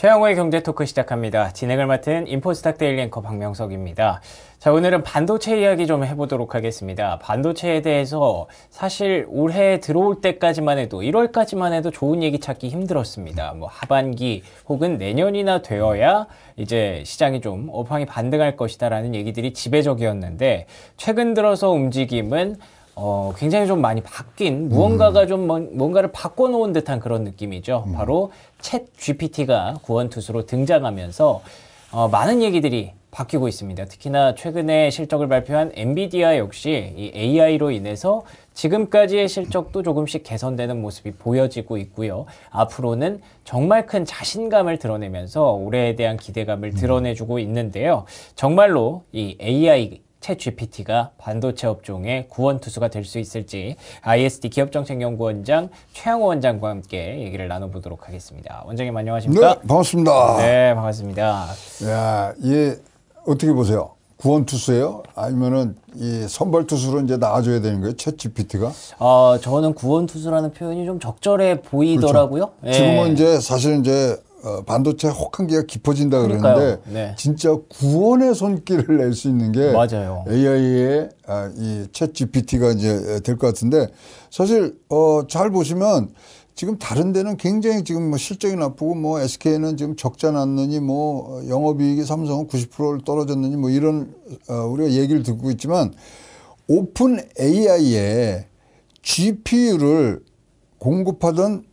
최영호의 경제 토크 시작합니다. 진행을 맡은 인포스탁 데일리 앵커 박명석입니다. 자, 오늘은 반도체 이야기 좀 해보도록 하겠습니다. 반도체에 대해서 사실 올해 들어올 때까지만 해도 1월까지만 해도 좋은 얘기 찾기 힘들었습니다. 뭐 하반기 혹은 내년이나 되어야 이제 시장이 좀 업황이 반등할 것이다라는 얘기들이 지배적이었는데 최근 들어서 움직임은 어, 굉장히 좀 많이 바뀐 무언가가 음. 좀 뭔가를 바꿔놓은 듯한 그런 느낌이죠. 음. 바로 챗 GPT가 구원투수로 등장하면서 어, 많은 얘기들이 바뀌고 있습니다. 특히나 최근에 실적을 발표한 엔비디아 역시 이 AI로 인해서 지금까지의 실적도 조금씩 개선되는 모습이 보여지고 있고요. 앞으로는 정말 큰 자신감을 드러내면서 올해에 대한 기대감을 음. 드러내주고 있는데요. 정말로 이 AI 채 GPT가 반도체 업종의 구원투수가 될 수 있을지 ISD 기업정책연구원장 최양호 원장과 함께 얘기를 나눠보도록 하겠습니다. 원장님 안녕하십니까? 네, 반갑습니다. 네, 반갑습니다. 야, 예, 어떻게 보세요? 구원투수예요? 아니면은 이 선발투수로 이제 나와줘야 되는 거예요? 채 GPT가? 어, 저는 구원투수라는 표현이 좀 적절해 보이더라고요. 그렇죠. 지금은 네. 이제 사실 이제 어, 반도체 혹한기가 깊어진다 그러는데 네. 진짜 구원의 손길을 낼 수 있는 게 맞아요. AI의 아, 이챗 GPT가 이제 될 것 같은데 사실 어, 잘 보시면 지금 다른 데는 굉장히 지금 뭐 실적이 나쁘고 뭐 SK는 지금 적자 났느니 뭐 영업이익이 삼성은 90%를 떨어졌느니 뭐 이런 어, 우리가 얘기를 듣고 있지만 오픈 AI의 GPU를 공급하던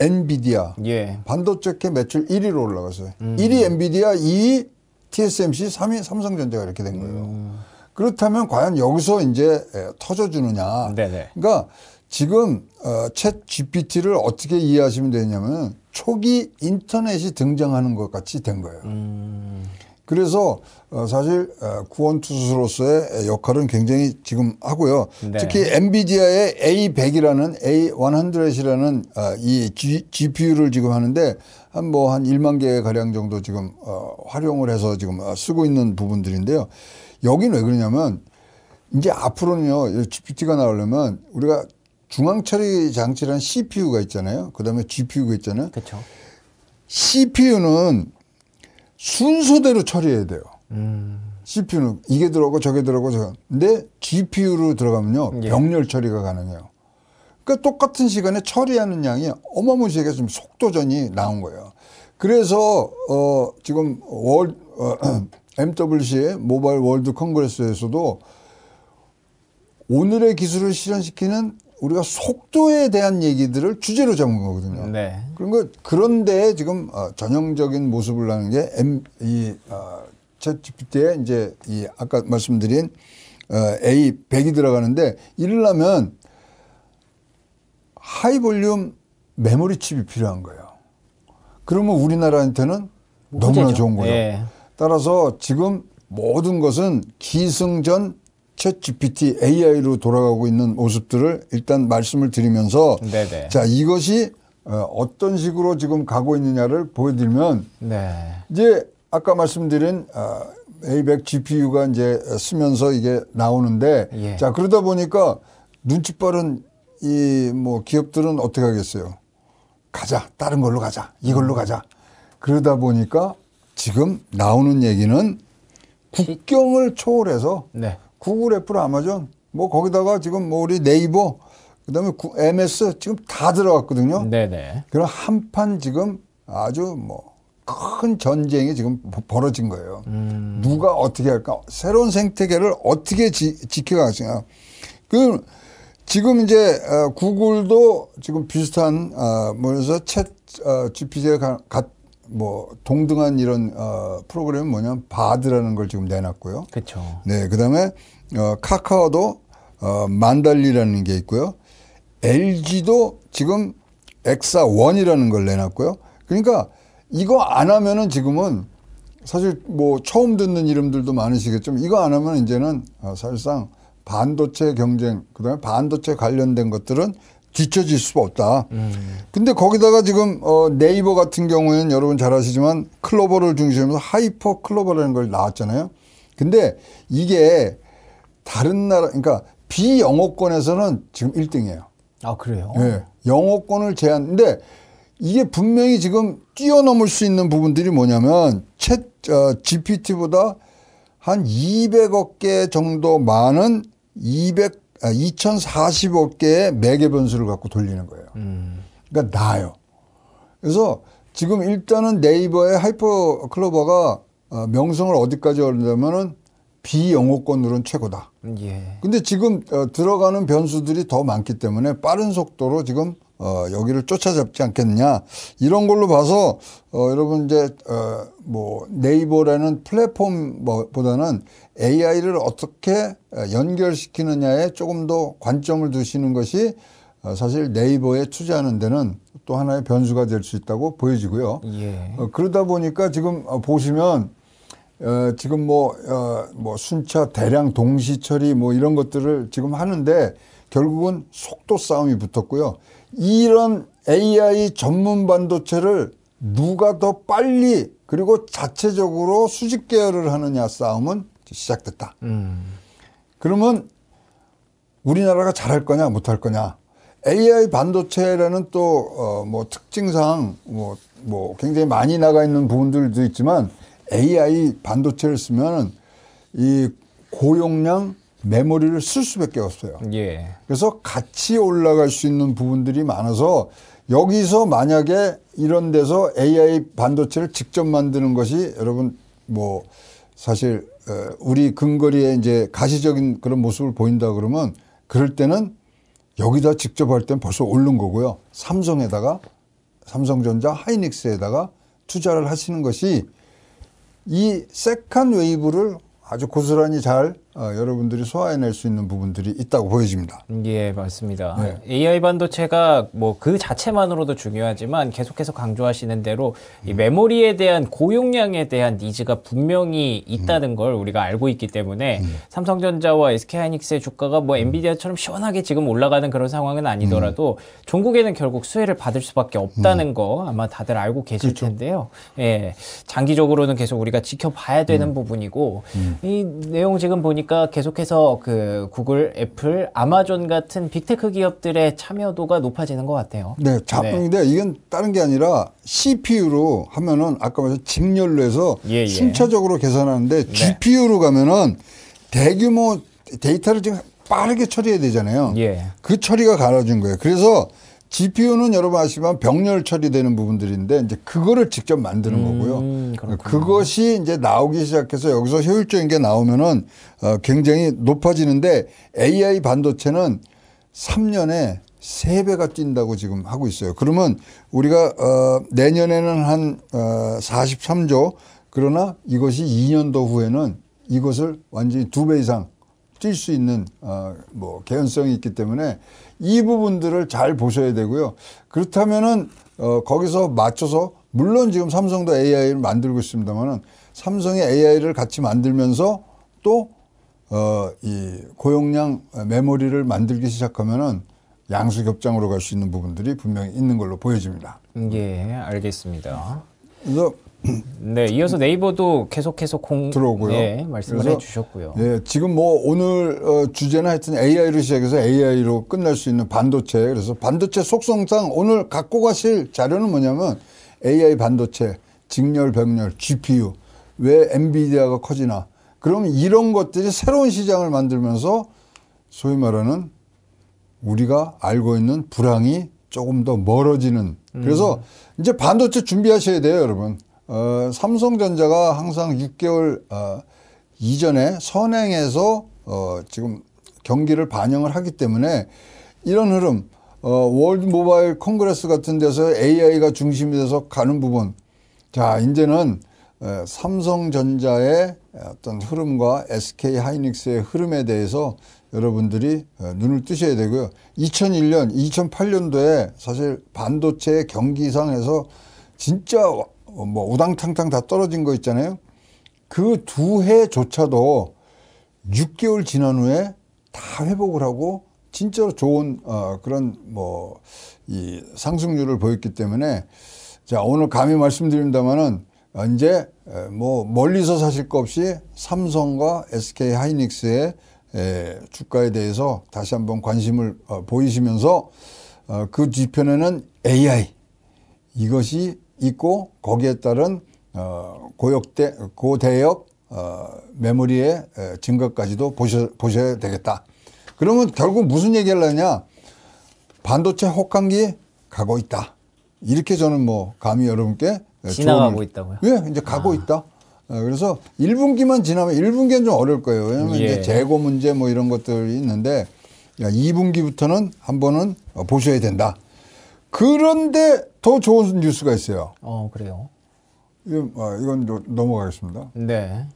엔비디아 예. 반도체계 매출 1위로 올라갔어요. 음. 1위 엔비디아, 2위 TSMC, 3위 삼성전자가 이렇게 된 거예요. 음. 그렇다면 과연 여기서 이제 예, 터져주느냐. 네네. 그러니까 지금 어, 챗 GPT를 어떻게 이해하시면 되냐면 초기 인터넷이 등장하는 것 같이 된 거예요. 음. 그래서 어, 사실 어, 구원 투수로서의 역할은 굉장히 지금 하고요. 네. 특히 엔비디아의 A100이라는 A100이라는 어, 이 GPU를 지금 하는데 한 뭐한 일만 개 가량 정도 지금 활용을 해서 지금 쓰고 있는 부분들인데요. 여기는 왜 그러냐면 이제 앞으로는요. GPT가 나오려면 우리가 중앙 처리 장치라는 CPU가 있잖아요. 그다음에 GPU가 있잖아요. 그렇죠. CPU는 순서대로 처리해야 돼요. 음. CPU는 이게 들어가고 저게 들어가고 저게. 근데 GPU로 들어가면요. 예. 병렬 처리가 가능해요. 그러니까 똑같은 시간에 처리하는 양이 어마무시하게 지금 속도전이 나온 거예요. 그래서 어 지금 월 어, MWC 모바일 월드 컨그레스에서도 오늘의 기술을 실현시키는 우리가 속도에 대한 얘기들을 주제로 잡은 거거든요. 네. 그런 그러니까 거 그런데 지금 어, 전형적인 모습을 하는 게 M 이 어, 챗GPT에 이제 이 아까 말씀드린 어, A 100이 들어가는데 이를라면 하이 볼륨 메모리 칩이 필요한 거예요. 그러면 우리나라한테는 너무나 좋은 거예요. 예. 따라서 지금 모든 것은 기승전 챗 GPT AI로 돌아가고 있는 모습들을 일단 말씀을 드리면서 네네. 자 이것이 어, 어떤 식으로 지금 가고 있느냐를 보여드리면 네. 이제 아까 말씀드린 어, A100 GPU가 이제 쓰면서 이게 나오는데 예. 자 그러다 보니까 눈치 빠른 이 뭐 기업들은 어떻게 하겠어요? 가자 다른 걸로 가자 이걸로 음. 가자 그러다 보니까 지금 나오는 얘기는 국경을 초월해서 네. 구글, 애플, 아마존 뭐 거기다가 지금 뭐 우리 네이버 그다음에 구, MS 지금 다 들어갔거든요. 네네. 그런 한판 지금 아주 뭐 큰 전쟁이 지금 벌어진 거예요. 음. 누가 어떻게 할까? 새로운 생태계를 어떻게 지, 지켜가시냐? 그 지금 이제 어, 구글도 지금 비슷한 어, 뭐래서 챗 어, GPT에 뭐 동등한 이런 어, 프로그램은 뭐냐면 바드라는 걸 지금 내놨고요. 그렇죠. 네, 그다음에 어, 카카오도 어, 만달리라는 게 있고요. LG도 지금 엑사 원이라는걸 내놨고요. 그러니까 이거 안 하면은 지금은 사실 뭐 처음 듣는 이름들도 많으시겠지만 이거 안 하면 이제는 어, 사실상 반도체 경쟁 그다음에 반도체 관련된 것들은 뒤처질 수가 없다. 음. 근데 거기다가 지금 어, 네이버 같은 경우에는 여러분 잘 아시지만 클로버를 중심으로 하이퍼 클로버라는 걸 나왔잖아요. 근데 이게 다른 나라, 그러니까 비영어권에서는 지금 1등이에요. 아, 그래요? 네, 영어권을 제한, 근데 이게 분명히 지금 뛰어넘을 수 있는 부분들이 뭐냐면 챗 어, GPT보다 한 200억 개 정도 많은 200 2 0 4 5 개의 매개 변수를 갖고 돌리는 거예요. 음. 그러니까 나요. 아 그래서 지금 일단은 네이버의 하이퍼 클로버가 어, 명성을 어디까지 얻냐면은 비영어권으로는 최고다. 예. 근데 지금 어, 들어가는 변수들이 더 많기 때문에 빠른 속도로 지금 어, 여기를 쫓아잡지 않겠느냐 이런 걸로 봐서 어, 여러분 이제 어, 뭐 네이버라는 플랫폼보다는 뭐, AI를 어떻게 어, 연결시키느냐에 조금 더 관점을 두시는 것이 어, 사실 네이버에 투자하는 데는 또 하나의 변수가 될 수 있다고 보여지고요. 예. 어, 그러다 보니까 지금 어, 보시면 어, 지금 뭐, 어, 뭐 순차 대량 동시 처리 뭐 이런 것들을 지금 하는데 결국은 속도 싸움이 붙었고요. 이런 AI 전문 반도체를 누가 더 빨리 그리고 자체적으로 수직 계열을 하느냐 싸움은 시작됐다. 음. 그러면 우리나라가 잘할 거냐 못할 거냐 AI 반도체라는 또뭐 어 뭐 특징상 뭐, 뭐 굉장히 많이 나가 있는 부분들도 있지만 AI 반도체를 쓰면 이 고용량 메모리를 쓸 수밖에 없어요. 예. 그래서 같이 올라갈 수 있는 부분들이 많아서 여기서 만약에 이런 데서 AI 반도체를 직접 만드는 것이 여러분 뭐 사실 우리 근거리에 이제 가시적인 그런 모습을 보인다 그러면 그럴 때는 여기다 직접 할 땐 벌써 오른 거고요. 삼성에다가 삼성전자 하이닉스에다가 투자를 하시는 것이 이 세컨 웨이브를 아주 고스란히 잘 어, 여러분들이 소화해낼 수 있는 부분들이 있다고 보여집니다. 예, 맞습니다. 네. AI 반도체가 뭐 그 자체만으로도 중요하지만 계속해서 강조하시는 대로 음. 이 메모리에 대한 고용량에 대한 니즈가 분명히 있다는 음. 걸 우리가 알고 있기 때문에 음. 삼성전자와 SK하이닉스의 주가가 뭐 음. 엔비디아처럼 시원하게 지금 올라가는 그런 상황은 아니더라도 음. 종국에는 결국 수혜를 받을 수밖에 없다는 음. 거 아마 다들 알고 계실 그렇 텐데요. 예, 장기적으로는 계속 우리가 지켜봐야 되는 부분이고 이 내용 지금 보니 보니까 그러니까 계속해서 그 구글, 애플, 아마존 같은 빅테크 기업들의 참여도가 높아지는 것 같아요. 네, 자본인데 네. 네. 이건 다른 게 아니라 CPU로 하면은 아까 말씀 직렬로 해서 예, 예. 순차적으로 계산하는데 네. GPU로 가면은 대규모 데이터를 지금 빠르게 처리해야 되잖아요. 예. 그 처리가 갈아준 거예요. 그래서 GPU는 여러분 아시지만 병렬 처리되는 부분들인데 이제 그거를 직접 만드는 음, 거고요. 그렇구나. 그것이 이제 나오기 시작해서 여기서 효율적인 게 나오면은 어, 굉장히 높아지는데 AI 반도체는 3년에 3배가 뛴다고 지금 하고 있어요. 그러면 우리가 어, 내년에는 한 어, 43조 그러나 이것이 2년도 후에는 이것을 완전히 2배 이상 뛸 수 있는 어, 뭐 개연성이 있기 때문에 이 부분들을 잘 보셔야 되고요. 그렇다면은 어, 거기서 맞춰서 물론 지금 삼성도 AI를 만들고 있습니다만은 삼성의 AI를 같이 만들면서 또 어, 이 고용량 메모리를 만들기 시작하면은 양수 격장으로 갈 수 있는 부분들이 분명히 있는 걸로 보여집니다. 예, 알겠습니다. 그래서 네, 이어서 네이버도 계속해서 공 들어오고요. 예, 말씀을 해주셨고요. 예, 지금 뭐 오늘 어, 주제는 하여튼 AI로 시작해서 AI로 끝날 수 있는 반도체. 그래서 반도체 속성상 오늘 갖고 가실 자료는 뭐냐면 AI 반도체, 직렬 병렬, GPU. 왜 엔비디아가 커지나? 그럼 이런 것들이 새로운 시장을 만들면서 소위 말하는 우리가 알고 있는 불황이 조금 더 멀어지는. 그래서 음. 이제 반도체 준비하셔야 돼요, 여러분. 어, 삼성전자가 항상 6개월 어, 이전에 선행해서 어, 지금 경기를 반영을 하기 때문에 이런 흐름 어, 월드 모바일 콩그레스 같은 데서 AI가 중심이 돼서 가는 부분 자 이제는 에, 어, 삼성전자의 어떤 흐름과 SK 하이닉스의 흐름에 대해서 여러분들이 에, 어, 눈을 뜨셔야 되고요. 2001년, 2008년도에 사실 반도체 경기상에서 진짜 어, 뭐 우당탕탕 다 떨어진 거 있잖아요. 그 두 해조차도 6개월 지난 후에 다 회복을 하고 진짜로 좋은 어, 그런 뭐이 상승률을 보였기 때문에 자 오늘 감히 말씀드립니다만은 이제 뭐 멀리서 사실 거 없이 삼성과 SK 하이닉스의 주가에 대해서 다시 한번 관심을 어, 보이시면서 어, 그 뒤편에는 AI 이것이 있고 거기에 따른 어, 고역대, 고대역 어, 메모리의 증거까지도 보셔, 보셔야 되겠다. 그러면 결국 무슨 얘기를 하냐? 반도체 혹한기 가고 있다. 이렇게 저는 뭐 감히 여러분께 지나가고 조언을, 있다고요? 예, 이제 가고 아. 있다. 어, 그래서 1분기만 지나면 1분기는 좀 어려울 거예요. 왜냐면 예. 이제 재고 문제 뭐 이런 것들이 있는데 2분기부터는 한번은 어, 보셔야 된다. 그런데 더 좋은 뉴스가 있어요. 어, 그래요. 이건, 아, 이건 넘어가겠습니다. 네.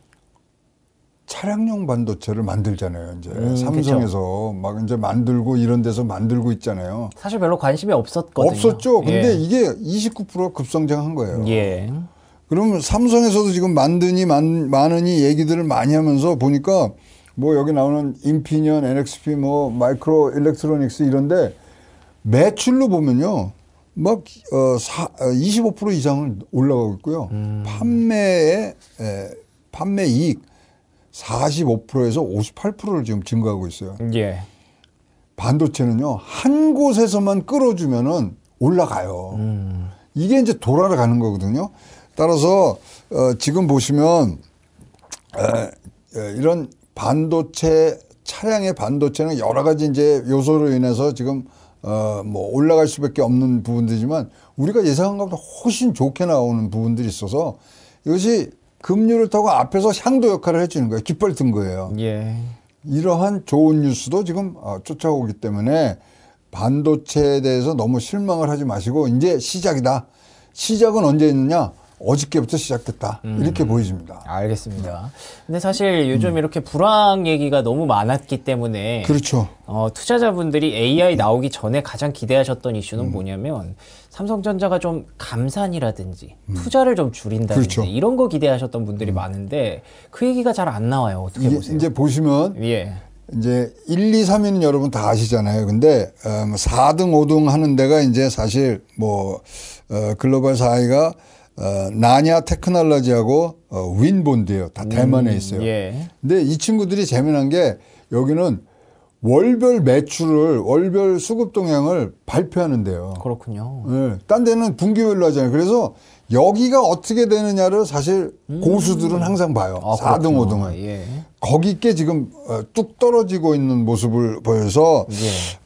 차량용 반도체를 만들잖아요. 이제 음, 그렇죠. 삼성에서 그쵸. 막 이제 만들고 이런 데서 만들고 있잖아요. 사실 별로 관심이 없었거든요. 없었죠. 예. 근데 예. 이게 29% 급성장한 거예요. 예. 그러면 삼성에서도 지금 만드니 만, 많으니 얘기들을 많이 하면서 보니까 뭐 여기 나오는 인피니언, NXP, 뭐 마이크로 일렉트로닉스 이런데 매출로 보면요. 막, 어, 사, 25% 어, 이상을 올라가고 있고요. 음. 판매에, 에, 예, 판매 이익 45%에서 58%를 지금 증가하고 있어요. 예. 반도체는요, 한 곳에서만 끌어주면은 올라가요. 음. 이게 이제 돌아가는 거거든요. 따라서, 어, 지금 보시면, 에, 에, 이런 반도체, 차량의 반도체는 여러 가지 이제 요소로 인해서 지금 어, 뭐 올라갈 수밖에 없는 부분들이지만 우리가 예상한 것보다 훨씬 좋게 나오는 부분들이 있어서 이것이 급류를 타고 앞에서 향도 역할을 해주는 거예요. 깃발 든 거예요. 예. 이러한 좋은 뉴스도 지금 어, 쫓아오기 때문에 반도체에 대해서 너무 실망을 하지 마시고 이제 시작이다. 시작은 언제 있느냐? 어저께부터 시작됐다 음. 이렇게 보여집니다. 알겠습니다. 근데 사실 요즘 음. 이렇게 불황 얘기가 너무 많았기 때문에 그렇죠. 어, 투자자분들이 AI 나오기 전에 가장 기대하셨던 이슈는 음. 뭐냐면 삼성전자가 좀 감산이라든지 음. 투자를 좀 줄인다든지 그렇죠. 이런 거 기대하셨던 분들이 음. 많은데 그 얘기가 잘 안 나와요. 어떻게 이제, 보세요? 이제 보시면 예. 이제 1, 2, 3위는 여러분 다 아시잖아요. 근데 음, 4등, 5등 하는 데가 이제 사실 뭐 어, 글로벌 사위가 어, 나냐 테크놀로지하고 어, 윈본드예요. 다 음, 대만에 있어요. 음, 예. 근데 이 친구들이 재미난 게 여기는 월별 매출을 월별 수급 동향을 발표하는데요. 그렇군요. 네, 딴 데는 분기별로 하잖아요. 그래서 여기가 어떻게 되느냐를 사실 음. 고수들은 항상 봐요. 아, 4등, 그렇구나. 5등은. 예. 거기 있게 지금 어, 뚝 떨어지고 있는 모습을 보여서 예.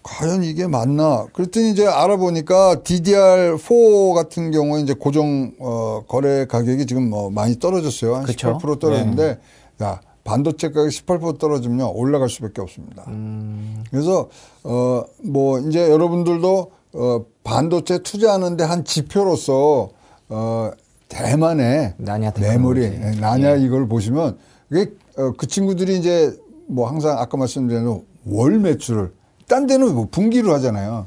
과연 이게 맞나 그랬더니 이제 알아보니까 DDR4 같은 경우에 이제 고정 어, 거래 가격이 지금 뭐 많이 떨어졌어요 한 18% 떨어졌는데 예. 야 반도체 가격 18% 떨어지면 올라갈 수밖에 없습니다. 음. 그래서 어뭐 이제 여러분들도 어 반도체 투자하는데 한 지표로서 어 대만의 메모리 나냐 예. 이걸 보시면 이게 어, 그 친구들이 이제 뭐 항상 아까 말씀드린 대로 월 매출을 딴 데는 뭐 분기로 하잖아요.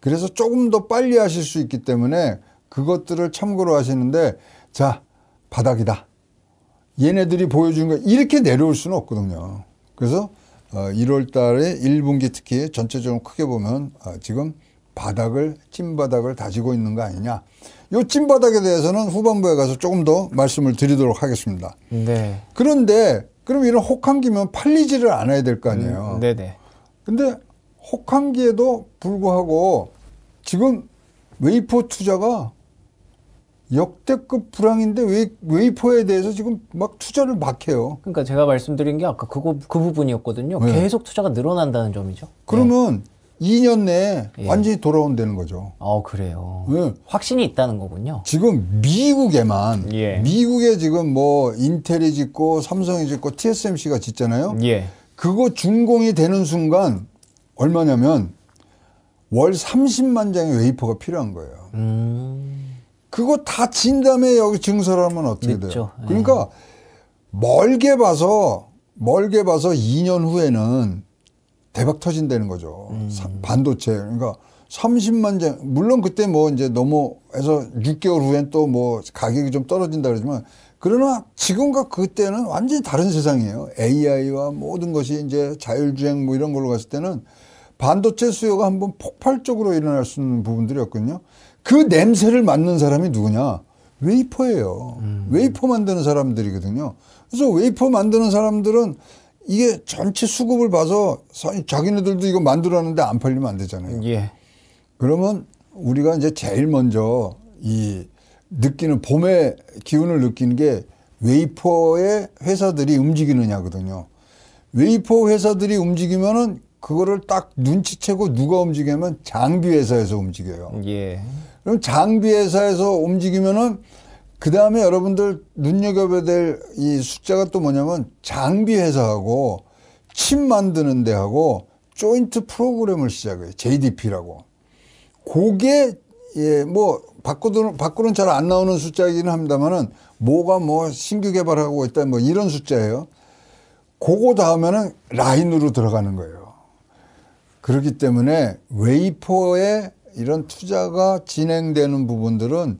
그래서 조금 더 빨리 하실 수 있기 때문에 그것들을 참고로 하시는데 자 바닥이다. 얘네들이 보여준거 이렇게 내려올 수는 없거든요. 그래서 어, 1월 달에 1분기 특히 전체적으로 크게 보면 어, 지금 바닥을 찐바닥을 다지고 있는 거 아니냐. 요 찐바닥에 대해서는 후반부에 가서 조금 더 말씀을 드리도록 하겠습니다. 네. 그런데 그럼 이런 혹한기면 팔리지를 않아야 될 거 아니에요. 음, 네네. 근데 혹한기에도 불구하고 지금 웨이포 투자가 역대급 불황인데 웨이, 웨이포에 대해서 지금 막 투자를 막 해요. 그러니까 제가 말씀드린 게 아까 그거 그 부분이었거든요. 네. 계속 투자가 늘어난다는 점이죠. 그러면 네. 2년 내에 예. 완전히 돌아온다는 거죠. 어, 그래요. 예. 확신이 있다는 거군요. 지금 미국에만, 예. 미국에 지금 뭐 인텔이 짓고 삼성이 짓고 TSMC가 짓잖아요. 예. 그거 준공이 되는 순간 얼마냐면 월 30만 장의 웨이퍼가 필요한 거예요. 음... 그거 다 진 다음에 여기 증설하면 어떻게 늦죠. 돼요? 예. 그러니까 멀게 봐서, 멀게 봐서 2년 후에는 대박 터진다는 거죠. 음. 반도체. 그러니까 30만 장, 물론 그때 뭐 이제 너무 해서 6개월 후엔 또 뭐 가격이 좀 떨어진다 그러지만 그러나 지금과 그때는 완전히 다른 세상이에요. AI와 모든 것이 이제 자율주행 뭐 이런 걸로 갔을 때는 반도체 수요가 한번 폭발적으로 일어날 수 있는 부분들이었거든요. 그 냄새를 맡는 사람이 누구냐? 웨이퍼예요. 음. 웨이퍼 만드는 사람들이거든요. 그래서 웨이퍼 만드는 사람들은 이게 전체 수급을 봐서 자기네들도 이거 만들었는데 안 팔리면 안 되잖아요. 예. 그러면 우리가 이제 제일 먼저 이 느끼는 봄의 기운을 느끼는 게 웨이퍼의 회사들이 움직이느냐거든요. 웨이퍼 회사들이 움직이면은 그거를 딱 눈치채고 누가 움직이면 장비 회사에서 움직여요. 예. 그럼 장비 회사에서 움직이면은 그 다음에 여러분들 눈여겨봐야 될 이 숫자가 또 뭐냐면 장비 회사하고 칩 만드는 데하고 조인트 프로그램을 시작해요. JDP라고. 그게 예, 뭐 밖으로는 밖으로는 잘 안 나오는 숫자이기는 합니다만은 뭐가 뭐 신규 개발하고 있다 뭐 이런 숫자예요. 그거 다음에는 라인으로 들어가는 거예요. 그렇기 때문에 웨이퍼에 이런 투자가 진행되는 부분들은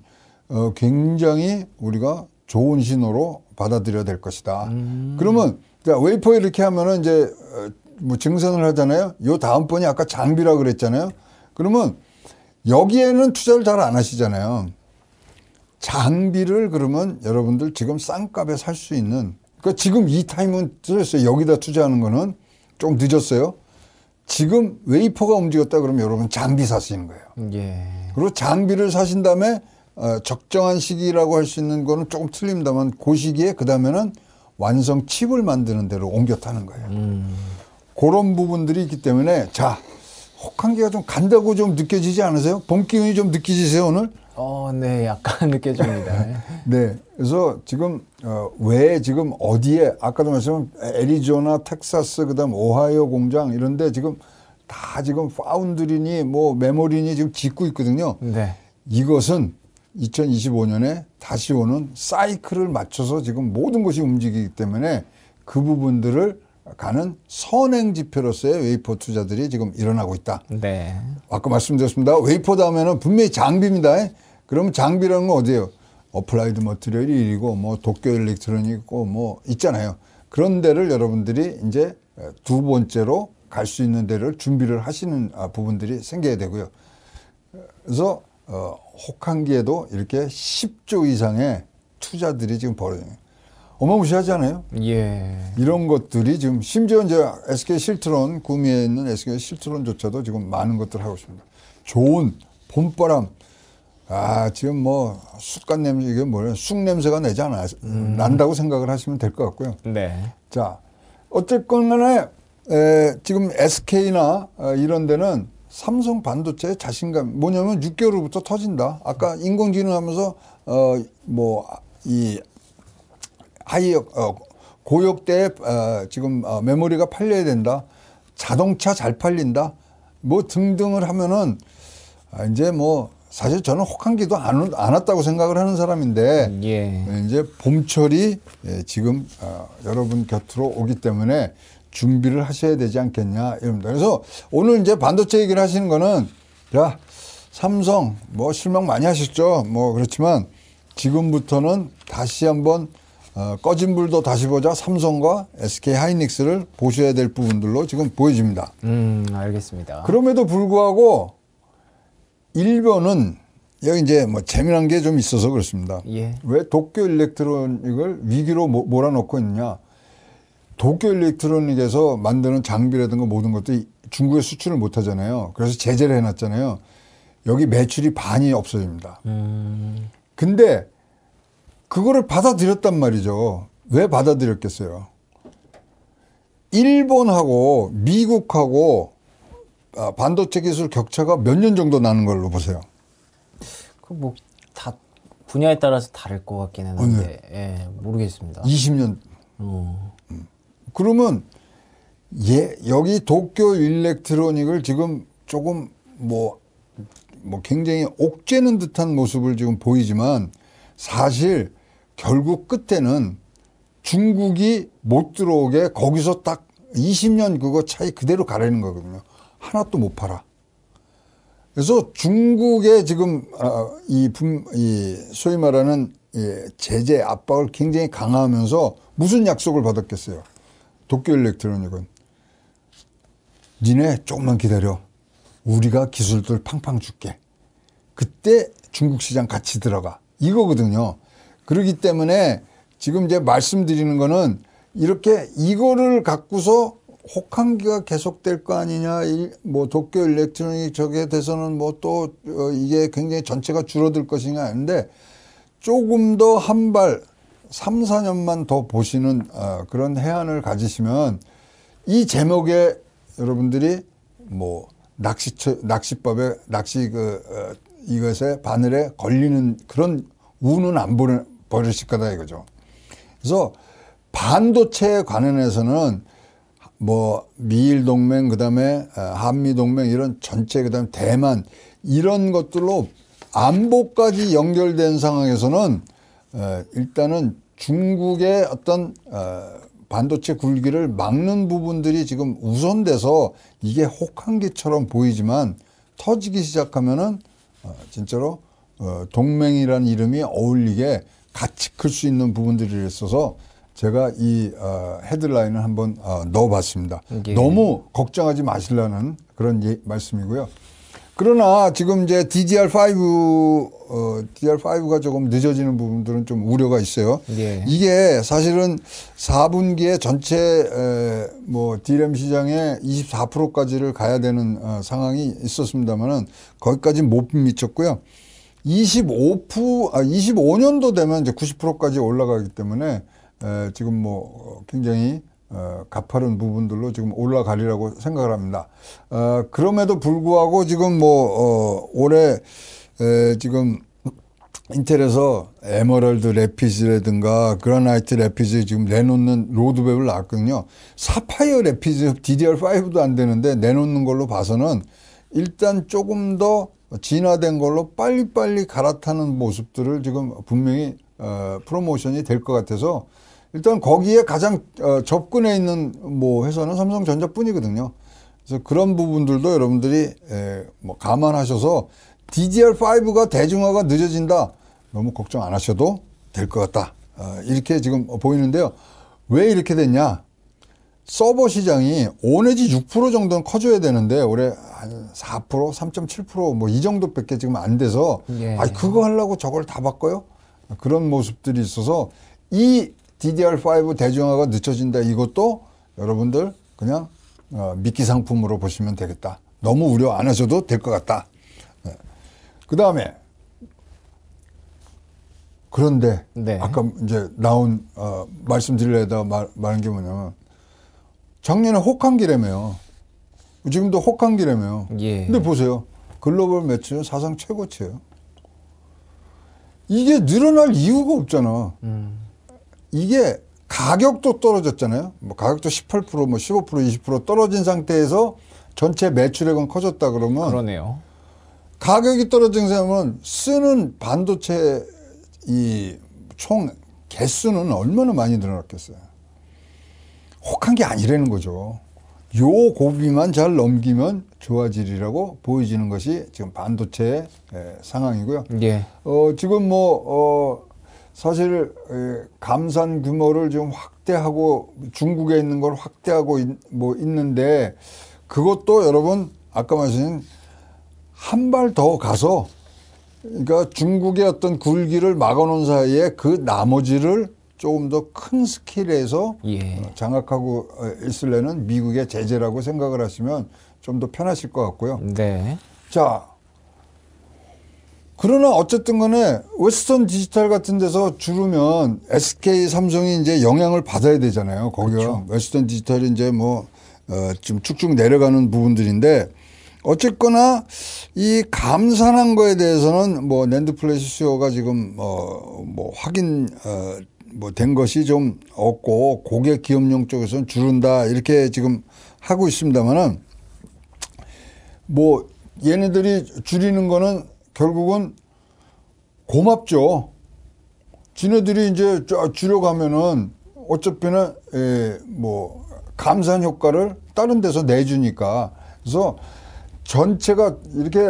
어, 굉장히 우리가 좋은 신호로 받아들여야 될 것이다. 음. 그러면 자, 그러니까 웨이퍼 이렇게 하면은 이제 어, 뭐 증선을 하잖아요. 요 다음 번이 아까 장비라 그랬잖아요. 그러면 여기에는 투자를 잘 안 하시잖아요. 장비를 그러면 여러분들 지금 싼값에 살 수 있는 그러니까 지금 이 타임은 늦었어요. 여기다 투자하는 거는 좀 늦었어요. 지금 웨이퍼가 움직였다 그러면 여러분 장비 사시는 거예요. 예. 그리고 장비를 사신 다음에 어, 적정한 시기라고 할 수 있는 거는 조금 틀립니다만 그 시기에 그 다음에는 완성 칩을 만드는 대로 옮겨 타는 거예요. 음. 그런 부분들이 있기 때문에 자 혹한기가 좀 간다고 좀 느껴지지 않으세요? 봄 기운이 좀느껴지세요 오늘? 어, 네, 약간 느껴집니다. 네, 그래서 지금 어, 왜 지금 어디에 아까도 말씀한 애리조나, 텍사스, 그다음 오하이오 공장 이런데 지금 다 지금 파운드리니 뭐 메모리니 지금 짓고 있거든요. 네. 이것은 2025년에 다시 오는 사이클을 맞춰서 지금 모든 것이 움직이기 때문에 그 부분들을 가는 선행 지표로서의 웨이퍼 투자들이 지금 일어나고 있다. 네. 아까 말씀드렸습니다. 웨이퍼 다음에는 분명히 장비입니다. 그럼 장비라는 건 어디예요? 어플라이드 머티리얼이 1이고 뭐 도쿄 일렉트로닉이고 뭐 있잖아요. 그런 데를 여러분들이 이제 두 번째로 갈 수 있는 데를 준비를 하시는 아, 부분들이 생겨야 되고요. 그래서 어, 혹한기에도 이렇게 10조 이상의 투자들이 지금 벌어져는 어마무시하지 않아요? 예. 이런 것들이 지금 심지어 이제 SK 실트론 구미에 있는 SK 실트론조차도 지금 많은 것들 하고 있습니다. 좋은 봄바람 아 지금 뭐 숯간 냄새 이게 뭐예요? 쑥 냄새가 내지 않아 음. 난다고 생각을 하시면 될 것 같고요. 네. 자 어쨌건간에 지금 SK나 어, 이런 데는 삼성 반도체 자신감 뭐냐면 6개월 후부터 터진다. 아까 인공지능 하면서 어 뭐 이 하이 어, 뭐, 어 고역대 어 지금 어 메모리가 팔려야 된다. 자동차 잘 팔린다. 뭐 등등을 하면은 아 이제 뭐 사실 저는 혹한기도 안, 안 왔다고 생각을 하는 사람인데 예. 이제 봄철이 예, 지금 어, 여러분 곁으로 오기 때문에 준비를 하셔야 되지 않겠냐 이럽니다. 그래서 오늘 이제 반도체 얘기를 하시는 거는 자 삼성 뭐 실망 많이 하셨죠. 뭐 그렇지만 지금부터는 다시 한번 어, 꺼진 불도 다시 보자 삼성과 SK 하이닉스를 보셔야 될 부분들로 지금 보여집니다. 음, 알겠습니다. 그럼에도 불구하고 일본은 여기 이제 뭐 재미난 게 좀 있어서 그렇습니다. 예. 왜 도쿄 일렉트로닉을 위기로 몰아넣고 있느냐? 도쿄 일렉트로닉에서 만드는 장비라든가 모든 것들이 중국에 수출을 못 하잖아요. 그래서 제재를 해놨잖아요. 여기 매출이 반이 없어집니다. 음. 근데 그거를 받아들였단 말이죠. 왜 받아들였겠어요? 일본하고 미국하고 아, 반도체 기술 격차가 몇 년 정도 나는 걸로 보세요. 그 뭐 다 분야에 따라서 다를 것 같기는 한데 어, 네. 예, 모르겠습니다. 20년. 오. 어. 그러면 예, 여기 도쿄 일렉트로닉을 지금 조금 뭐뭐 뭐 굉장히 옥죄는 듯한 모습을 지금 보이지만 사실 결국 끝에는 중국이 못 들어오게 거기서 딱 20년 그거 차이 그대로 가려는 거거든요. 하나도 못 팔아. 그래서 중국의 지금 아, 이, 분, 이 소위 말하는 예, 제재 압박을 굉장히 강화하면서 무슨 약속을 받았겠어요. 도쿄 일렉트로닉은 니네 조금만 기다려. 우리가 기술들 팡팡 줄게. 그때 중국 시장 같이 들어가. 이거거든요. 그러기 때문에 지금 이제 말씀드리는 거는 이렇게 이거를 갖고서 혹한기가 계속될 거 아니냐. 뭐 도쿄 일렉트로닉 저게 돼서는 뭐또 어, 이게 굉장히 전체가 줄어들 것이냐 하는데 조금 더한발 3, 4년만 더 보시는 어, 그런 해안을 가지시면 이 제목에 여러분들이 뭐 낚시 낚시법에 낚시 그 어, 이것에 바늘에 걸리는 그런 운은 안 보는 버리실 거다 이거죠. 그래서 반도체에 관련해서는 뭐 미일 동맹 그다음에 어, 한미 동맹 이런 전체 그다음에 대만 이런 것들로 안보까지 연결된 상황에서는 어, 일단은 중국의 어떤 어, 반도체 굴기를 막는 부분들이 지금 우선돼서 이게 혹한기처럼 보이지만 터지기 시작하면은 어, 진짜로 어, 동맹이라는 이름이 어울리게 같이 클 수 있는 부분들이 있어서 제가 이 어, 헤드라인을 한번 어, 넣어봤습니다. 예. 너무 걱정하지 마시라는 그런 예, 말씀이고요. 그러나 지금 이제 DDR5 어, DR5가 조금 늦어지는 부분들은 좀 우려가 있어요. 예. 이게 사실은 4분기에 전체 에, 뭐 DRAM 시장의 24%까지를 가야 되는 어, 상황이 있었습니다만은 거기까지 못 미쳤고요. 25% 아, 25년도 되면 이제 90%까지 올라가기 때문에 에, 지금 뭐 굉장히 어, 가파른 부분들로 지금 올라가리라고 생각을 합니다. 어, 그럼에도 불구하고 지금 뭐 어, 올해 에, 지금 인텔에서 에머랄드 레피즈라든가 그라나이트 레피즈 지금 내놓는 로드맵을 나거든요 사파이어 레피즈 DDR5도 안 되는데 내놓는 걸로 봐서는 일단 조금 더 진화된 걸로 빨리빨리 갈아타는 모습들을 지금 분명히 어, 프로모션이 될 것 같아서 일단 거기에 가장 어, 접근해 있는 뭐 회사는 삼성전자뿐이거든요. 그래서 그런 부분들도 여러분들이 에, 뭐 감안하셔서 DDR5가 대중화가 늦어진다. 너무 걱정 안 하셔도 될 것 같다. 어, 이렇게 지금 보이는데요. 왜 이렇게 됐냐? 서버 시장이 5 내지 6% 정도는 커져야 되는데 올해 한 4%, 3.7%뭐 이 정도밖에 지금 안 돼서 예. 아 그거 하려고 저걸 다 바꿔요? 그런 모습들이 있어서 이 DDR5 대중화가 늦춰진다 이것도 여러분들 그냥 어, 미끼 상품으로 보시면 되겠다. 너무 우려 안 하셔도 될 것 같다. 네. 그 다음에 그런데 네. 아까 이제 나온 어, 말씀드리려다 말한 게 뭐냐면 작년에 혹한기라며요. 지금도 혹한기라며요. 예. 근데 보세요. 글로벌 매출은 사상 최고치예요. 이게 늘어날 이유가 없잖아. 음. 이게 가격도 떨어졌잖아요. 뭐 가격도 18%, 뭐 15%, 20% 떨어진 상태에서 전체 매출액은 커졌다 그러면 그러네요. 가격이 떨어진 사람은 쓰는 반도체 이 총 개수는 얼마나 많이 늘어났겠어요. 혹한 게 아니라는 거죠. 요 고비만 잘 넘기면 좋아지리라고 보여지는 것이 지금 반도체의 상황이고요. 예. 어, 지금 뭐, 어, 사실 감산 규모를 좀 확대하고 중국에 있는 걸 확대하고 뭐 있는데 그것도 여러분 아까 말씀하신한 발 더 가서 그러니까 중국의 어떤 굴기를 막아놓은 사이에 그 나머지를 조금 더 큰 스킬에서 예. 장악하고 어, 있을려는 미국의 제재라고 생각을 하시면 좀 더 편하실 것 같고요. 네. 자 그러나 어쨌든 간에 웨스턴 디지털 같은 데서 줄으면 SK 삼성이 이제 영향을 받아야 되잖아요. 거기가 그렇죠. 웨스턴 디지털이 이제 뭐, 어, 지금 쭉쭉 내려가는 부분들인데 어쨌거나 이 감산한 거에 대해서는 뭐 랜드 플래시스쇼가 지금 어, 뭐 확인, 어, 뭐 된 것이 좀 없고 고객 기업용 쪽에서는 줄은다 이렇게 지금 하고 있습니다만은 뭐 얘네들이 줄이는 거는 결국은 고맙죠. 지네들이 이제 주려 가면은 어차피는 에, 예, 뭐 감산 효과를 다른 데서 내주니까 그래서 전체가 이렇게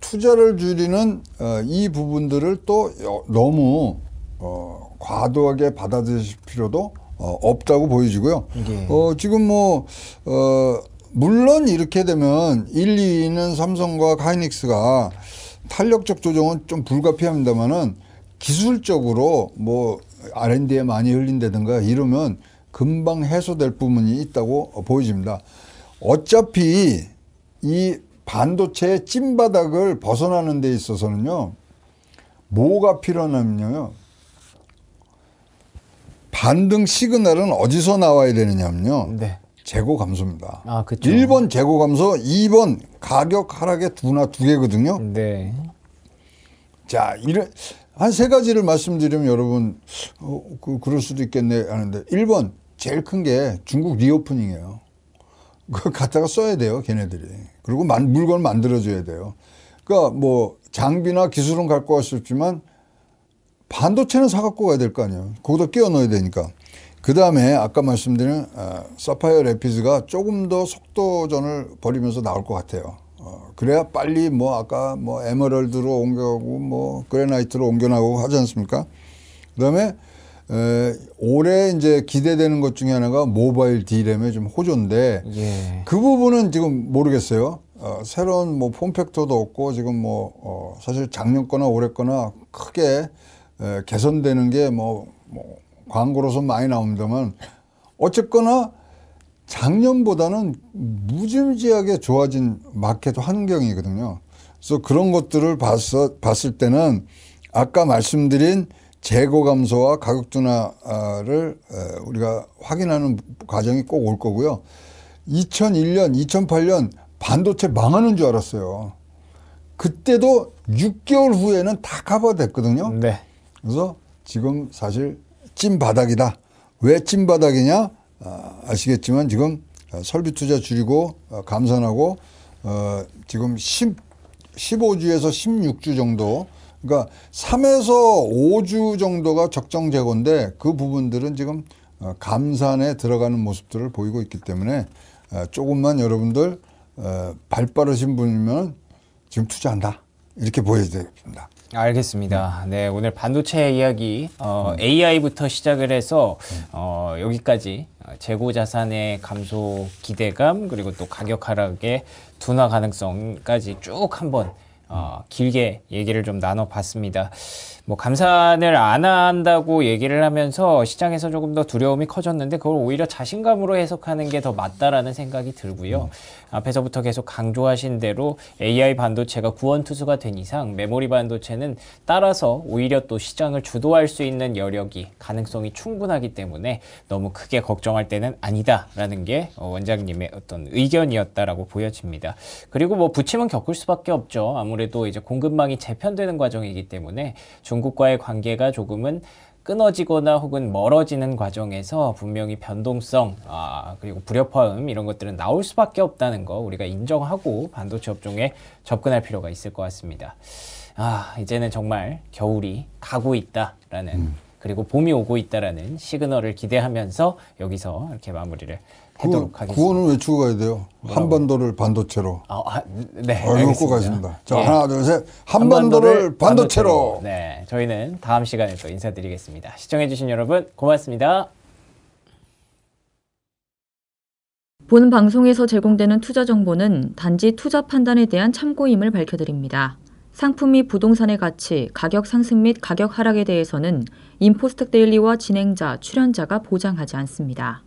투자를 줄이는 어, 이 부분들을 또 너무 어, 과도하게 받아들일 필요도 어, 없다고 보여지고요. 예. 어, 지금 뭐 어, 물론 이렇게 되면 1, 2위는 삼성과 하이닉스가 탄력적 조정은 좀 불가피합니다만은 기술적으로 뭐 R&D에 많이 흘린다든가 이러면 금방 해소될 부분이 있다고 보여집니다. 어차피 이 반도체의 찐바닥을 벗어나는 데 있어서는요. 뭐가 필요하냐면요. 반등 시그널은 어디서 나와야 되느냐면요. 네. 재고 감소입니다. 아, 그렇죠. 1번 재고 감소, 2번 가격 하락의 두나 두 개거든요. 네. 자, 이런 한세 가지를 말씀드리면 여러분 어, 그, 그럴 수도 있겠네 하는데 1번 제일 큰 게 중국 리오프닝이에요. 그 갖다가 써야 돼요, 걔네들이. 그리고 만, 물건을 만들어줘야 돼요. 그러니까 뭐 장비나 기술은 갖고 갈수 없지만 반도체는 사갖고 가야 될 거 아니에요. 거기다 끼워 넣어야 되니까. 그 다음에 아까 말씀드린 사파이어 레피즈가 조금 더 속도전을 벌이면서 나올 것 같아요. 어, 그래야 빨리 뭐 아까 뭐 에메랄드로 옮겨가고 뭐 그래나이트로 옮겨나고 하지 않습니까? 그 다음에 에, 올해 이제 기대되는 것 중에 하나가 모바일 D램의 좀 호조인데 예. 그 부분은 지금 모르겠어요. 어, 새로운 뭐 폼팩터도 없고 지금 뭐 어, 사실 작년 거나 올해 거나 크게 에, 개선되는 게 뭐, 뭐 광고로서 많이 나옵니다만 어쨌거나 작년보다는 무지무지하게 좋아진 마켓 환경이거든요. 그래서 그런 것들을 봤어, 봤을 때는 아까 말씀드린 재고 감소와 가격 둔화를 우리가 확인하는 과정이 꼭 올 거고요. 2001년, 2008년 반도체 망하는 줄 알았어요. 그때도 6개월 후에는 다 커버됐거든요. 네. 그래서 지금 사실 찐바닥이다. 왜 찐바닥이냐? 아, 아시겠지만 지금 아, 설비 투자 줄이고 아, 감산하고 어, 지금 10, 15주에서 16주 정도 그러니까 3에서 5주 정도가 적정 재고인데 그 부분들은 지금 어, 감산에 들어가는 모습들을 보이고 있기 때문에 조금만 여러분들 어, 발 빠르신 분이면 지금 투자한다 이렇게 보여드립니다. 알겠습니다. 네, 오늘 반도체 이야기 어, AI부터 시작을 해서 어, 여기까지 어, 재고 자산의 감소 기대감 그리고 또 가격 하락의 둔화 가능성까지 쭉 한번 어, 길게 얘기를 좀 나눠봤습니다. 뭐 감산을 안 한다고 얘기를 하면서 시장에서 조금 더 두려움이 커졌는데 그걸 오히려 자신감으로 해석하는 게 더 맞다라는 생각이 들고요. 앞에서부터 계속 강조하신 대로 AI 반도체가 구원투수가 된 이상 메모리 반도체는 따라서 오히려 또 시장을 주도할 수 있는 여력이 가능성이 충분하기 때문에 너무 크게 걱정할 때는 아니다라는 게 어, 원장님의 어떤 의견이었다라고 보여집니다. 그리고 뭐 부침은 겪을 수밖에 없죠. 아무래도 이제 공급망이 재편되는 과정이기 때문에 중국과의 관계가 조금은 끊어지거나 혹은 멀어지는 과정에서 분명히 변동성 아, 그리고 불협화음 이런 것들은 나올 수밖에 없다는 거 우리가 인정하고 반도체 업종에 접근할 필요가 있을 것 같습니다. 아 이제는 정말 겨울이 가고 있다라는 음. 그리고 봄이 오고 있다라는 시그널을 기대하면서 여기서 이렇게 마무리를 하도록 그, 하겠습니다. 구원을 외치고 가야 돼요. 뭐라고 한반도를 반도체로. 아, 아 네. 외우고 어, 가겠니다 자, 예. 하나, 둘, 셋. 한반도를, 한반도를 반도체로. 반도체로. 네. 저희는 다음 시간에 또 인사드리겠습니다. 시청해주신 여러분, 고맙습니다. 본 방송에서 제공되는 투자 정보는 단지 투자 판단에 대한 참고임을 밝혀드립니다. 상품이 부동산의 가치, 가격 상승 및 가격 하락에 대해서는 인포스트 데일리와 진행자, 출연자가 보장하지 않습니다.